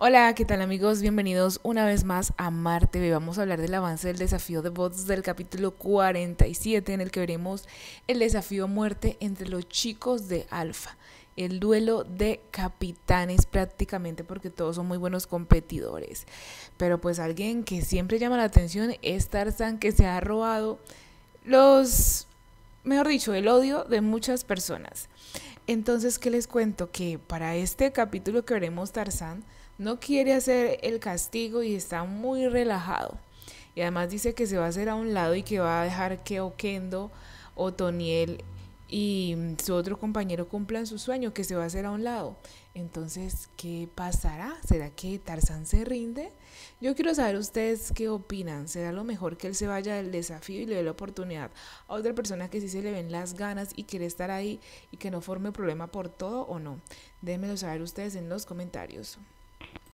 Hola, ¿qué tal amigos? Bienvenidos una vez más a Marte. Vamos a hablar del avance del desafío de bots del capítulo 47 en el que veremos el desafío muerte entre los chicos de Alfa. El duelo de capitanes prácticamente porque todos son muy buenos competidores. Pero pues alguien que siempre llama la atención es Tarzan que se ha robado los mejor dicho, el odio de muchas personas. Entonces, ¿qué les cuento? Que para este capítulo que veremos Tarzán no quiere hacer el castigo y está muy relajado. Y además dice que se va a hacer a un lado y que va a dejar que Oquendo, Toniel y su otro compañero cumplan su sueño, que se va a hacer a un lado. Entonces, ¿qué pasará? ¿Será que Tarzán se rinde? Yo quiero saber ustedes qué opinan. ¿Será lo mejor que él se vaya del desafío y le dé la oportunidad a otra persona que sí se le ven las ganas y quiere estar ahí y que no forme problema por todo o no? Déjenmelo saber ustedes en los comentarios.